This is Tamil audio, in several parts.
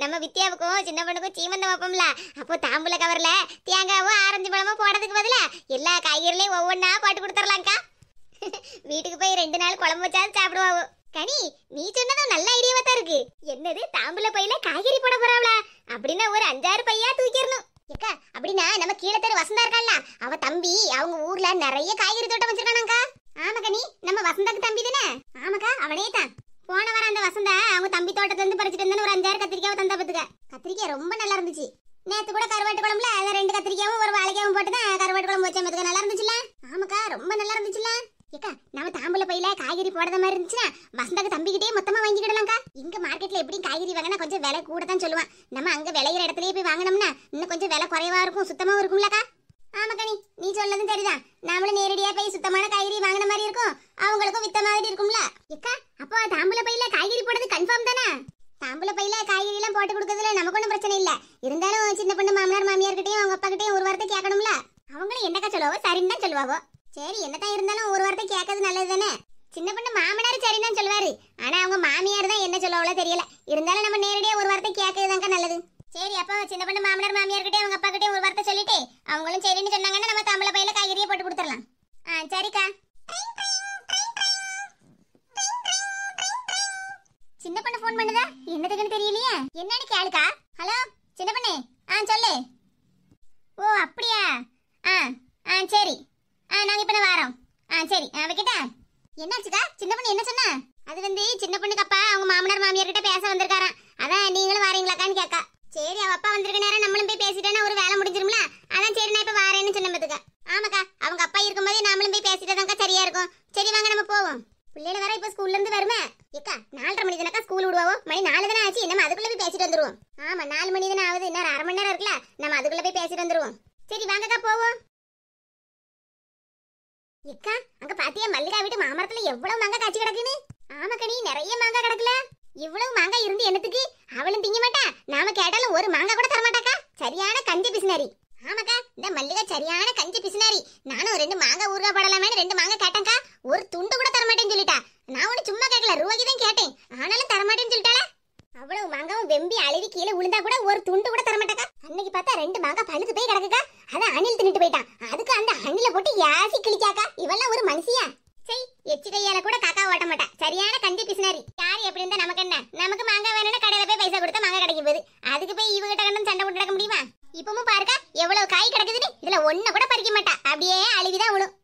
நம்ம வித்யாவுக்கும் சின்ன பொண்ணுக்கும் சீமந்த வைப்போம்ல அப்போ தாம்பூல கவர்ல தேங்காவோ ஆரஞ்சு பழமோ போடுறதுக்கு பதிலா எல்லா காய்கறிலையும் ஒவ்வொன்றா போட்டு கொடுத்துர்லாம்க்கா வீட்டுக்கு போய் ரெண்டு நாள் குழம்பு வச்சாலும் சாப்பிடுவாவோ கனி நீ சொன்னதும் நல்ல ஐடியாவா தான் இருக்கு என்னது தாம்பூல பையில காய்கறி போட போறாவளா அப்படின்னா ஒரு அஞ்சாறு பையா தூக்கிடணும் ஏக்கா அப்படின்னா நம்ம கீழே தெரு வசந்தா இருக்கால அவ தம்பி அவங்க ஊர்ல நிறைய காய்கறி தோட்டம் வச்சிருக்கானாக்கா ஆமா கனி நம்ம வசந்தாக்கு தம்பி தானே ஆமாக்கா அவனே தான் போன வர அந்த வசந்தா அவங்க தம்பி தோட்டத்துல இருந்து பறிச்சிட்டு இருந்தேன்னு ஒரு அஞ்சாயிரம் கத்திரிக்காவை தந்தா பத்துக்க கத்திரிக்காய் ரொம்ப நல்லா இருந்துச்சு நேத்து கூட கருவாட்டு குழம்புல அத ரெண்டு கத்திரிக்காவும் ஒரு வாழைக்காவும் போட்டு தான் கருவாட்டு குழம்பு வச்சேன் பத்துக்க நல்லா இருந்துச்சுல ஆமாக்கா ரொம்ப நல்லா இருந்துச்சுல ஏக்கா நம்ம தாம்பூல பையில காய்கறி போடாத மாதிரி இருந்துச்சுன்னா வசந்தாக்கு தம்பிக்கிட்டே மொத்தமா வாங்கிக்கிடலாம்க்கா இங்க மார்க்கெட்ல எப்படியும் காய்கறி வாங்கினா கொஞ்சம் விலை கூட தான் சொல்லுவான் நம்ம அங்க விளையிற இடத்துலயே போய் வாங்கினோம்னா இன்னும் கொஞ்சம் விலை குறைவா இருக்கும் சுத்தமாவும் இருக்கும்லக்கா ஆமாக்கா நீ நீ சொல்லதும் சரிதான் நாமளும் நேரடியா போய் சுத்தமான காய்கறி வாங்கின மாதிரி இருக்கும் அவங்களுக்கும் வித்த மாதிரி இருக்கும்ல ஏக்கா தாம்பூல பையில காய்கறி போடுறது கன்ஃபார்ம் தானே தாம்பூல பையில காய்கறி எல்லாம் போட்டு கொடுக்கறது சரி வைக்கட்டா என்னாச்சுக்கா சின்ன பொண்ணு என்ன சொன்னா அது வந்து சின்ன பொண்ணுக்கு அப்பா அவங்க மாமனார் மாமியார் கிட்ட பேச வந்திருக்காராம் அதான் நீங்களும் வாரீங்களாக்கான்னு கேட்கா சரி அவ அப்பா வந்திருக்க நேரம் நம்மளும் போய் பேசிட்டேன்னா ஒரு வேலை முடிஞ்சிரும்ல அதான் சரி நான் இப்ப வாரேன்னு சொன்ன பத்துக்கா ஆமாக்கா அவங்க அப்பா இருக்கும்போது நாமளும் போய் பேசிட்டதாக்கா சரியா இருக்கும் சரி வாங்க நம்ம போவோம் பிள்ளைகள் வர இப்ப ஸ்கூல்ல இருந்து வருமே ஏக்கா நாலரை மணி தானக்கா ஸ்கூல் விடுவோம் மணி நாலு தானே ஆச்சு நம்ம அதுக்குள்ள போய் பேசிட்டு வந்துருவோம் ஆமா நாலு மணி தானே ஆகுது இன்னொரு அரை மணி நேரம் இருக்குல்ல நம்ம அதுக்குள்ள போய் பேசிட்டு வந்துருவோம் சரி வாங்கக்கா போவோம் இக்கா அங்க பாத்தியா மல்லிகா வீட்டு மாமரத்துல எவ்வளவு மாங்காய் காய்ச்சி கிடக்குன்னு ஆமா கனி நிறைய மாங்காய் கிடக்குல இவ்வளவு மாங்காய் இருந்து என்னத்துக்கு அவளும் திங்க மாட்டா நாம கேட்டாலும் ஒரு மாங்காய் கூட தர சரியான கஞ்சி பிசினாரி ஆமாக்கா இந்த மல்லிகா சரியான கஞ்சி பிசினாரி நானும் ரெண்டு மாங்காய் ஊறுகாய் படலாமேனு ரெண்டு மாங்காய் கேட்டேன்க்கா ஒரு துண்டு கூட தர மாட்டேன்னு சொல்லிட்டா நான் ஒண்ணு சும்மா கேட்கல ரூபாய்க்கு தான் கேட்டேன் ஆனாலும் தரமாட்டேன்னு மாட்டேன்னு அவ்வளவு மாங்காவும் வெம்பி அழுவி கீழே விழுந்தா கூட ஒரு துண்டு கூட தரமாட்டாக்கா அன்னைக்கு பார்த்தா ரெண்டு மாங்காய் பழுத்து போய் கிடக்குக்கா அதான் அணில் தின்னுட்டு போயிட்டான் யாசி கிழிச்சாக்கா இவெல்லாம் ஒரு மனுஷியா செய் எச்சு கையால கூட காக்கா ஓட்ட மாட்டா சரியான கஞ்சி பிசினாரி யார் எப்படி இருந்தா நமக்கு என்ன நமக்கு மாங்காய் வேணும்னா கடையில போய் பைசா கொடுத்தா மாங்காய் கிடைக்கும் போது அதுக்கு போய் இவங்கிட்ட கண்டும் சண்டை போட்டு நடக்க முடியுமா இப்பவும் பாருக்கா எவ்வளவு காய் கிடக்குதுன்னு இதுல ஒண்ணு கூட பறிக்க மாட்டா அப்படியே அழுகிதான் விழும்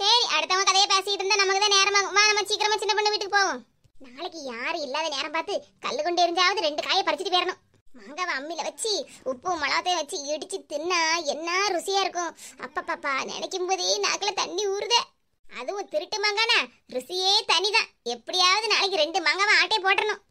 சரி அடுத்தவங்க கதையை பேசிட்டு இருந்தா நமக்கு தான் நேரமாகும் வா நம்ம சீக்கிரமா சின்ன பொண்ணு வீட்டுக்கு போவோம் நாளைக்கு யாரு இல்லாத நேரம் பார்த்து கல்லு கொண்டு இருந்தாவது ரெண்டு காயை பறிச்சுட்டு போயிடணும் மாங்காவை அம்மியில் வச்சு உப்பு மிளகாத்தையும் வச்சு இடித்து தின்னா என்ன ருசியாக இருக்கும் அப்பப்பாப்பா நினைக்கும் போதே நாக்கில் தண்ணி ஊறுதே அதுவும் திருட்டு மாங்கானா ருசியே தனி தான் எப்படியாவது நாளைக்கு ரெண்டு மாங்காவை ஆட்டே போட்டணும்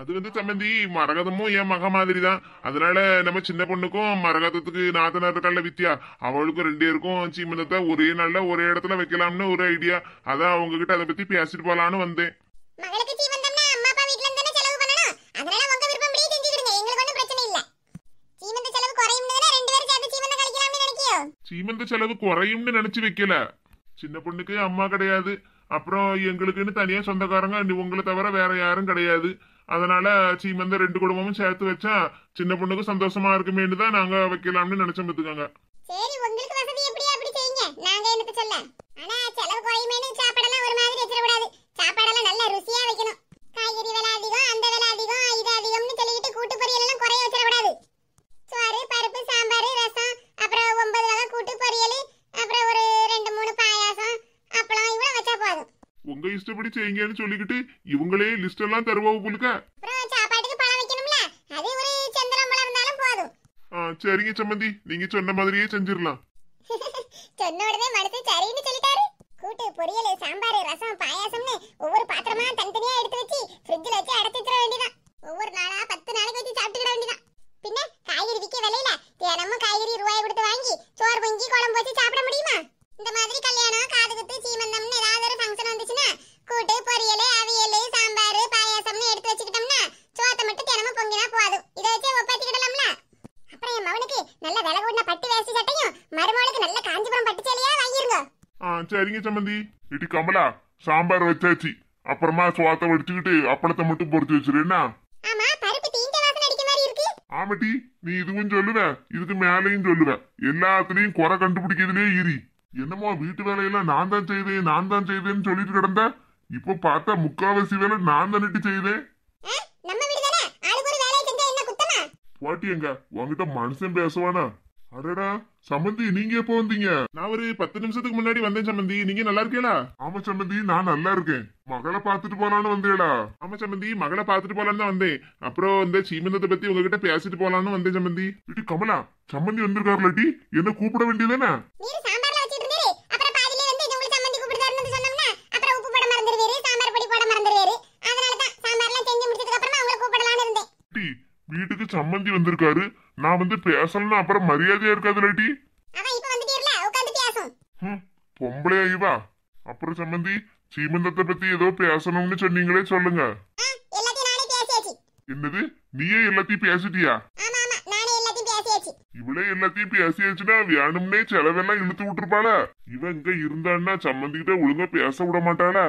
அது வந்து சம்பந்தி மரகதமும் என் மக மாதிரி தான் அதனால நம்ம சின்ன பொண்ணுக்கும் மரகதத்துக்கு நாத்தனார் இருக்கால வித்யா அவளுக்கும் ரெண்டு பேருக்கும் சீமந்தத்தை ஒரே நாள்ல ஒரே இடத்துல வைக்கலாம்னு ஒரு ஐடியா அதான் அவங்க கிட்ட அதை பத்தி பேசிட்டு போலான்னு வந்தேன் சீமந்த செலவு குறையும்னு நினைச்சு வைக்கல சின்ன பொண்ணுக்கு அம்மா கிடையாது அப்புறம் எங்களுக்குன்னு தனியா சொந்தக்காரங்க உங்களை தவிர வேற யாரும் கிடையாது அதனால சீமந்த ரெண்டு குடும்பமும் சேர்த்து வச்சா சின்ன பொண்ணுக்கு சந்தோஷமா இருக்குமேன்னு தான் நாங்க வைக்கலாம்னு நினைச்சோம் பார்த்துக்கோங்க சரி உங்களுக்கு வசதி எப்படி அப்படி செய்யுங்க நாங்க என்னது சொல்ல ஆனா செலவு குறையுமேனு சாப்பாடெல்லாம் ஒரு மாதிரி வச்சிட கூடாது சாப்பாடெல்லாம் நல்ல ருசியா வைக்கணும் காய்கறி விலை அதிகம் அந்த உங்க இஷ்டப்படி செய்யுங்கன்னு சொல்லிக்கிட்டு இவங்களே லிஸ்ட் எல்லாம் தருவா புலுக்க சரிங்க சம்மந்தி நீங்க சொன்ன மாதிரியே செஞ்சிடலாம் போதும் இதை வச்சு ஒப்பாத்தி கிடலாம்ல அப்புறம் என் மகனுக்கு நல்ல விலை கூடின பட்டு வேஷ்டி சட்டையும் மருமகளுக்கு நல்ல காஞ்சிபுரம் பட்டு சேலையா வாங்கிருங்க ஆ சரிங்க சம்பந்தி இடி கமலா சாம்பார் வச்சாச்சு அப்புறமா சுவாத்த வடிச்சுக்கிட்டு அப்பளத்தை மட்டும் பொறிச்சு வச்சிருன்னா ஆமா பருப்பு தீண்ட வாசனை அடிக்க மாதிரி இருக்கு ஆமாட்டி நீ இதுவும் சொல்லுவ இதுக்கு மேலையும் சொல்லுவ எல்லாத்துலயும் குறை கண்டுபிடிக்கிறதுலயே இரு என்னமோ வீட்டு வேலையெல்லாம் நான் தான் செய்தேன் நான் தான் செய்தேன்னு சொல்லிட்டு கிடந்த இப்ப பார்த்தா முக்காவாசி வேலை நான் தானட்டி செய்தேன் வாட்டி எங்க உங்ககிட்ட மனுஷன் பேசுவானா அடடா சம்பந்தி நீங்க எப்போ வந்தீங்க நான் ஒரு பத்து நிமிஷத்துக்கு முன்னாடி வந்தேன் சம்பந்தி நீங்க நல்லா இருக்கீங்களா ஆமா சம்பந்தி நான் நல்லா இருக்கேன் மகளை பாத்துட்டு போலான்னு வந்தேடா ஆமா சம்பந்தி மகளை பாத்துட்டு போலான்னு தான் வந்தேன் அப்புறம் இந்த சீமந்தத்தை பத்தி உங்ககிட்ட பேசிட்டு போலான்னு வந்தேன் சம்பந்தி கமலா சம்பந்தி வந்திருக்காருலட்டி என்ன கூப்பிட வேண்டியதானே வீட்டுக்கு சம்மந்தி வந்திருக்காரு நான் வந்து பேசலன்னா அப்புறம் மரியாதையா இருக்காது லட்டி பொம்பளையா இவா அப்புறம் சம்மந்தி சீமந்தத்தை பத்தி ஏதோ பேசணும்னு சொன்னீங்களே சொல்லுங்க என்னது நீயே எல்லாத்தையும் பேசிட்டியா இவளே எல்லாத்தையும் பேசியாச்சுன்னா வேணும்னே செலவெல்லாம் இழுத்து விட்டுருப்பாள இவன் இங்க இருந்தான்னா சம்மந்திக்கிட்ட ஒழுங்கா பேச விட மாட்டாளா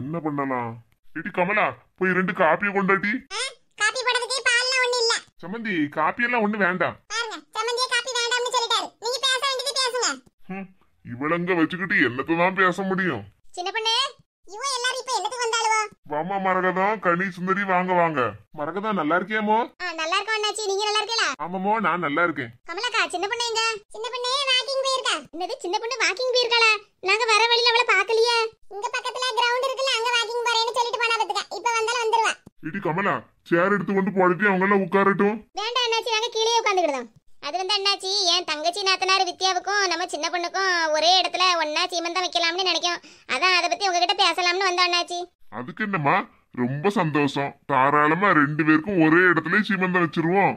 என்ன பண்ணலாம் இடி கமலா போய் ரெண்டு காப்பியை கொண்டாட்டி சம்மந்தி காப்பி எல்லாம் ஒண்ணு வேண்டாம் இவளங்க வச்சுக்கிட்டு என்னத்தான் பேச முடியும் சின்ன பொண்ணே இவன் எல்லாரும் இப்ப என்னத்துக்கு வந்தாளுவா வாமா மரகதம் கனி சுந்தரி வாங்க வாங்க மரகதம் நல்லா இருக்கியாமோ நல்லா இருக்கோம் அண்ணாச்சி நீங்க நல்லா இருக்கீங்களா ஆமாமோ நான் நல்லா இருக்கேன் கமலக்கா சின்ன பொண்ணு எங்க சின்ன பொண்ணு வாக்கிங் போயிருக்கா என்னது சின்ன பொண்ணு வாக்கிங் போயிருக்காளா நாங்க வர வழியில அவளை பாக்கலையே இங்க பக்கத்துல கிரவுண்ட் இருக்குல்ல அங்க இடி கமலா சேர் எடுத்து கொண்டு போடுத்தி அவங்க எல்லாம் உட்காரட்டும் வேண்டாம் என்னாச்சு நாங்க கீழே உட்காந்துக்கிடுதோம் அது இருந்து என்னாச்சு என் தங்கச்சி நாத்தனார் வித்யாவுக்கும் நம்ம சின்ன பொண்ணுக்கும் ஒரே இடத்துல ஒன்னா சீமந்தம் வைக்கலாம்னு நினைக்கும் அதான் அதை பத்தி உங்ககிட்ட பேசலாம்னு வந்தோம் அண்ணாச்சி அதுக்கு என்னம்மா ரொம்ப சந்தோஷம் தாராளமா ரெண்டு பேருக்கும் ஒரே இடத்துல சீமந்தம் வச்சிருவோம்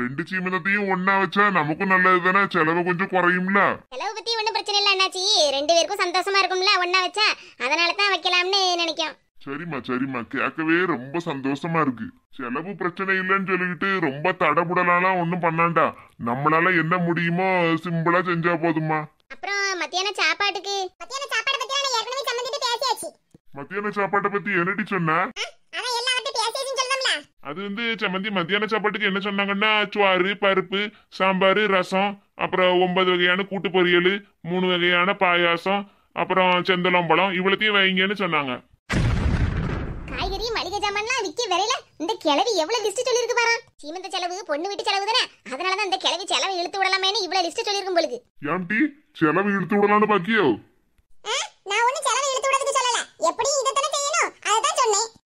ரெண்டு சீமந்தத்தையும் ஒன்னா வச்சா நமக்கும் நல்லது தானே செலவு கொஞ்சம் குறையும்ல செலவு பத்தி ஒன்னும் பிரச்சனை இல்லை அண்ணாச்சி ரெண்டு பேருக்கும் சந்தோஷமா இருக்கும்ல ஒன்னா வச்சா அதனால தான் வைக்கலாம்னு நினைக்கும் சரிம்மா சரிம்மா கேட்கவே ரொம்ப சந்தோஷமா இருக்கு செலவு பிரச்சனை இல்லைன்னு சொல்லிக்கிட்டு ரொம்ப தடபுடலாம் ஒன்றும் பண்ணாண்டா நம்மளால என்ன முடியுமோ சிம்பிளா செஞ்சா போதுமா அப்புறம் மத்தியான சாப்பாட்டுக்கு மத்தியான சாப்பாடு பத்தி ஏற்கனவே சம்பந்திட்டு பேசியாச்சு மத்தியான சாப்பாட்டை பத்தி என்னடி சொன்னா அது வந்து சம்மந்தி மத்தியான சாப்பாட்டுக்கு என்ன சொன்னாங்கன்னா சுவாறு பருப்பு சாம்பார் ரசம் அப்புறம் ஒன்பது வகையான கூட்டு பொரியல் மூணு வகையான பாயாசம் அப்புறம் செந்தளம்பழம் இவ்வளோத்தையும் வைங்கன்னு சொன்னாங்க காய்கறி மளிகை ஜாமான்லாம் விற்க விலையில இந்த கிழவி எவ்வளவு லிஸ்ட் சொல்லியிருக்கு பாரு சீமந்த செலவு பொண்ணு வீட்டு செலவு தானே அதனாலதான் இந்த கிழவி செலவு இழுத்து விடலாமேன்னு இவ்வளவு லிஸ்ட் சொல்லியிருக்கும் பொழுது செலவு இழுத்து விடலாம்னு பாக்கியோ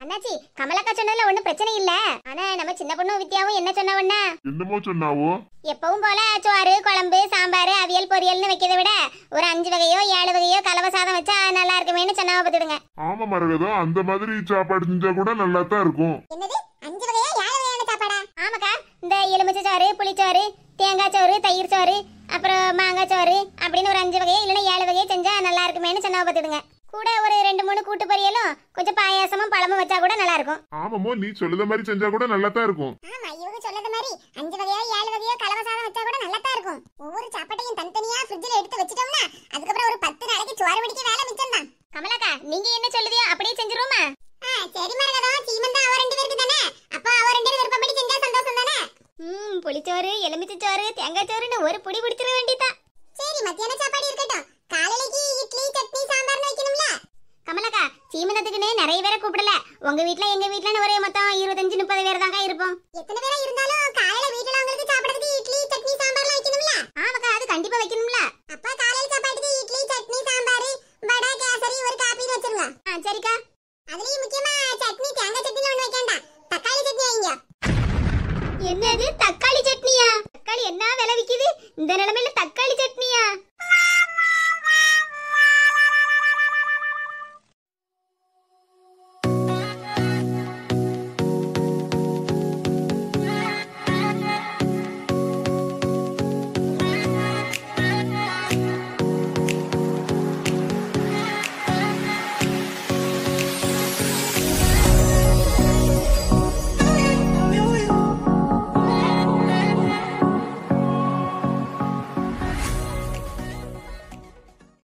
அண்ணாச்சி கமலக்கா சொன்னதுல ஒண்ணும் பிரச்சனை இல்ல ஆனா நம்ம சின்ன பொண்ணும் வித்யாவும் என்ன சொன்னவண்ணா என்னமோ சொன்னாவோ எப்பவும் போல சோறு குழம்பு சாம்பார் அவியல் பொரியல்னு வைக்கிறத விட ஒரு அஞ்சு வகையோ ஏழு வகையோ கலவ சாதம் வச்சா நல்லா இருக்குமேனு சொன்னாவ பாத்துடுங்க ஆமா மரகதா அந்த மாதிரி சாப்பாடு செஞ்சா கூட நல்லா தான் இருக்கும் என்னது அஞ்சு வகையோ ஏழு வகையான சாப்பாடா ஆமாக்கா இந்த எலுமிச்சை சோறு புளிச்சோறு தேங்காய் சோறு தயிர் சோறு அப்புறம் மாங்காய் சோறு அப்படின்னு ஒரு அஞ்சு வகையோ இல்லைன்னா ஏழு வகையோ செஞ்சா நல்லா இருக்குமேனு சொன்னாவ பாத்துடுங்க கூட ஒரு ரெண்டு மூணு கூட்டு பொரியலும் கொஞ்சம் பாயாசமும் பழமும் வச்சா கூட நல்லா இருக்கும் ஆமாமோ நீ சொல்லுத மாதிரி செஞ்சா கூட நல்லா தான் இருக்கும் ஆமா இவங்க சொல்லுத மாதிரி அஞ்சு வகையோ ஏழு வகையோ கலவை சாதம் வச்சா கூட நல்லா தான் இருக்கும் ஒவ்வொரு சாப்பாட்டையும் தனித்தனியா ஃப்ரிட்ஜ்ல எடுத்து வச்சிட்டோம்னா அதுக்கப்புறம் ஒரு பத்து நாளைக்கு சோறு பிடிக்க வேலை மிச்சம் தான் கமலாக்கா நீங்க என்ன சொல்லுதியோ அப்படியே செஞ்சிருவோமா சரி மரகதம் சீமன் தான் அவ ரெண்டு பேருக்கு தானே அப்ப அவர் ரெண்டு பேரும் விருப்பப்படி செஞ்சா சந்தோஷம் தானே ம் புளிச்சோறு எலுமிச்சை சோறு தேங்காய் சோறுன்னு ஒரு புடி பிடிச்சிட வேண்டியதான் சரி மத்தியான சாப்பாடு இருக்கட்டும் காலையிலேக்கு இட்லி சட்னி கமலக்கா சீமந்தத்துக்குன்னே நிறைய பேரை கூப்பிடல உங்க வீட்டுல எங்க வீட்லன்னு ஒரே மொத்தம் இருபத்தஞ்சு முப்பது பேர் தாங்க இருப்போம் எத்தனை பேரா இருந்தாலும் காலையில வீட்டுல உங்களுக்கு சாப்பிடுறதுக்கு இட்லி சட்னி சாம்பார்லாம் வைக்கணும்ல ஆமாக்கா அது கண்டிப்பா வைக்கணும்ல அப்பா காலையில சாப்பாட்டுக்கு இட்லி சட்னி சாம்பார் வடை கேசரி ஒரு காப்பி வச்சிருங்க ஆ சரிக்கா அதுலயும் முக்கியமா சட்னி தேங்காய் சட்னி ஒண்ணு வைக்கண்டா தக்காளி சட்னி வைங்க என்னது தக்காளி சட்னியா தக்காளி என்ன விலை விக்குது இந்த நிலைமையில தக்காளி சட்னியா